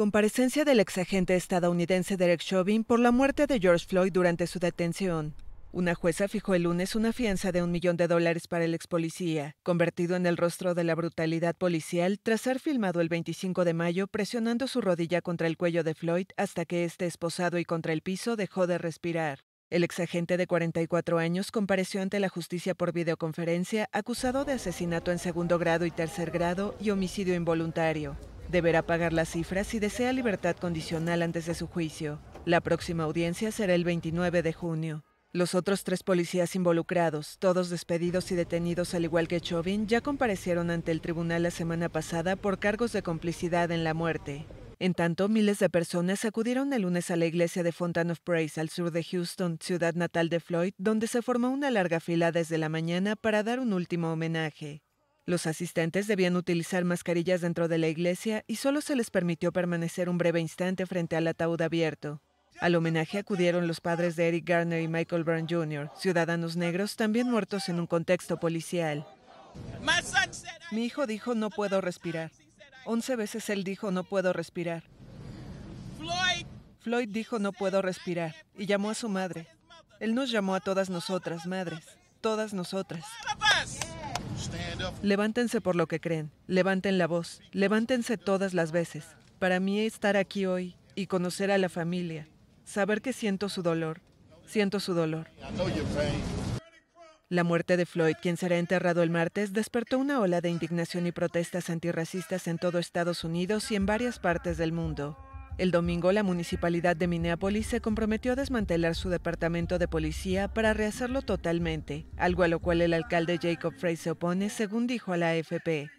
comparecencia del exagente estadounidense Derek Chauvin por la muerte de George Floyd durante su detención. Una jueza fijó el lunes una fianza de un millón de dólares para el ex policía, convertido en el rostro de la brutalidad policial tras ser filmado el 25 de mayo presionando su rodilla contra el cuello de Floyd hasta que este esposado y contra el piso dejó de respirar. El exagente de 44 años compareció ante la justicia por videoconferencia acusado de asesinato en segundo grado y tercer grado y homicidio involuntario. Deberá pagar las cifras y desea libertad condicional antes de su juicio. La próxima audiencia será el 29 de junio. Los otros tres policías involucrados, todos despedidos y detenidos al igual que Chauvin, ya comparecieron ante el tribunal la semana pasada por cargos de complicidad en la muerte. En tanto, miles de personas acudieron el lunes a la iglesia de Fountain of Praise al sur de Houston, ciudad natal de Floyd, donde se formó una larga fila desde la mañana para dar un último homenaje. Los asistentes debían utilizar mascarillas dentro de la iglesia y solo se les permitió permanecer un breve instante frente al ataúd abierto. Al homenaje acudieron los padres de Eric Garner y Michael Brown Jr., ciudadanos negros también muertos en un contexto policial. Mi hijo dijo no puedo respirar. Once veces él dijo no puedo respirar. Floyd dijo no puedo respirar y llamó a su madre. Él nos llamó a todas nosotras, madres, todas nosotras. Levántense por lo que creen, levanten la voz, levántense todas las veces. Para mí estar aquí hoy y conocer a la familia, saber que siento su dolor, siento su dolor. La muerte de Floyd, quien será enterrado el martes, despertó una ola de indignación y protestas antirracistas en todo Estados Unidos y en varias partes del mundo. El domingo, la municipalidad de Minneapolis se comprometió a desmantelar su departamento de policía para rehacerlo totalmente, algo a lo cual el alcalde Jacob Frey se opone, según dijo a la AFP.